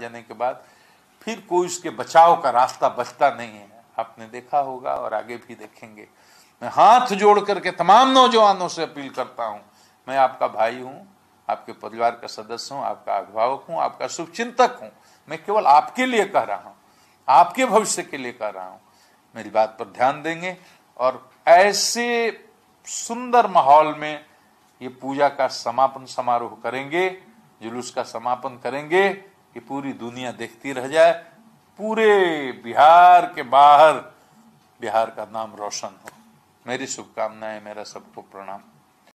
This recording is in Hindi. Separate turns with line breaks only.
जाने के बाद फिर कोई उसके बचाव का रास्ता बचता नहीं है आपने देखा होगा और आगे भी देखेंगे मैं हाथ जोड़ करके तमाम नौजवानों से अपील करता हूं मैं आपका भाई हूं आपके परिवार का सदस्य हूं आपका अभिभावक हूं आपका शुभचिंतक हूं मैं केवल आपके लिए कह रहा हूं आपके भविष्य के लिए कह रहा हूं मेरी बात पर ध्यान देंगे और ऐसे सुंदर माहौल में ये पूजा का समापन समारोह करेंगे जुलूस का समापन करेंगे कि पूरी दुनिया देखती रह जाए पूरे बिहार के बाहर बिहार का नाम रोशन हो मेरी शुभकामनाएं मेरा सबको प्रणाम